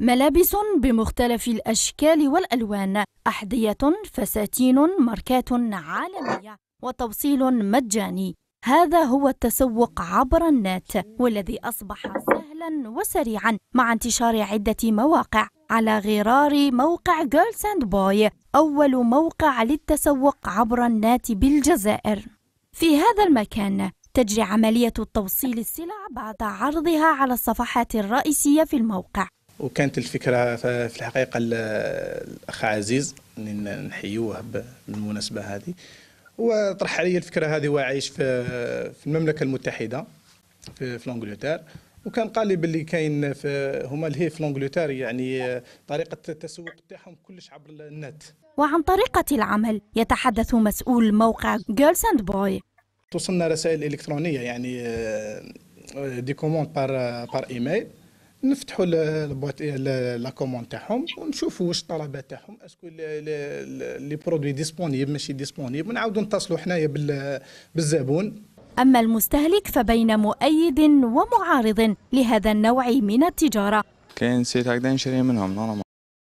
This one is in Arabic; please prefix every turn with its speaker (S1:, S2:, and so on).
S1: ملابس بمختلف الأشكال والألوان أحذية فساتين ماركات عالمية وتوصيل مجاني هذا هو التسوق عبر النت والذي أصبح سهلا وسريعا مع انتشار عدة مواقع على غرار موقع Girls and Boy أول موقع للتسوق عبر النت بالجزائر في هذا المكان تجري عملية توصيل السلع بعد عرضها على الصفحات الرئيسية في الموقع
S2: وكانت الفكره في الحقيقه الاخ عزيز نحيوه بالمناسبه هذه وطرح علي الفكره هذه وعايش في في المملكه المتحده في, في وكان قال لي باللي كاين هما اللي في لونجلوتار يعني آه، طريقه التسوق تاعهم كلش عبر النت
S1: وعن طريقه العمل يتحدث مسؤول موقع جيرلز اند بوي
S2: توصلنا رسائل الكترونيه يعني آه، آه، دي كوموند بار بار ايميل نفتحوا البوات لا كوموند تاعهم ونشوفوا واش الطلبات تاعهم اسكو لي برودوي ديسبونيبل ماشي ديسبونيبل ونعاودوا نتصلوا حنايا بالزبون
S1: أما المستهلك فبين مؤيد ومعارض لهذا النوع من التجارة
S2: كاين سيت هكذا نشري منهم نورمال